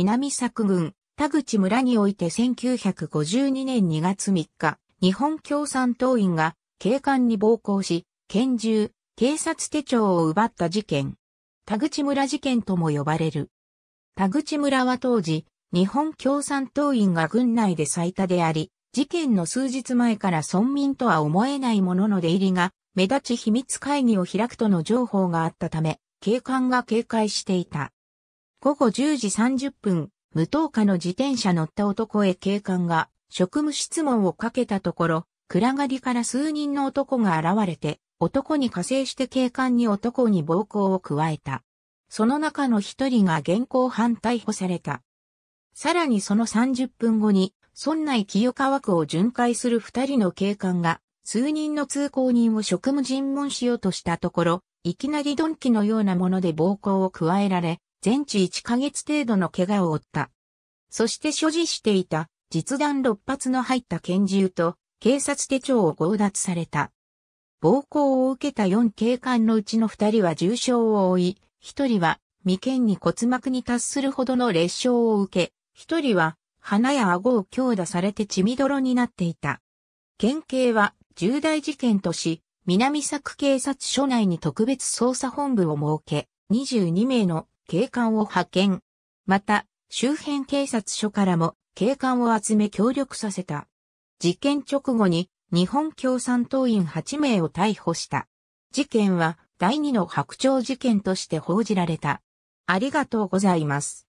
南作郡、田口村において1952年2月3日、日本共産党員が警官に暴行し、拳銃、警察手帳を奪った事件。田口村事件とも呼ばれる。田口村は当時、日本共産党員が軍内で最多であり、事件の数日前から村民とは思えないものの出入りが、目立ち秘密会議を開くとの情報があったため、警官が警戒していた。午後10時30分、無灯火の自転車乗った男へ警官が職務質問をかけたところ、暗がりから数人の男が現れて、男に加勢して警官に男に暴行を加えた。その中の一人が現行犯逮捕された。さらにその30分後に、村内清川区を巡回する二人の警官が、数人の通行人を職務尋問しようとしたところ、いきなり鈍器のようなもので暴行を加えられ、全治1ヶ月程度の怪我を負った。そして所持していた実弾6発の入った拳銃と警察手帳を強奪された。暴行を受けた4警官のうちの2人は重傷を負い、1人は眉間に骨膜に達するほどの裂傷を受け、1人は鼻や顎を強打されて血みどろになっていた。県警は重大事件とし、南作警察署内に特別捜査本部を設け、22名の警官を派遣。また、周辺警察署からも警官を集め協力させた。事件直後に日本共産党員8名を逮捕した。事件は第二の白鳥事件として報じられた。ありがとうございます。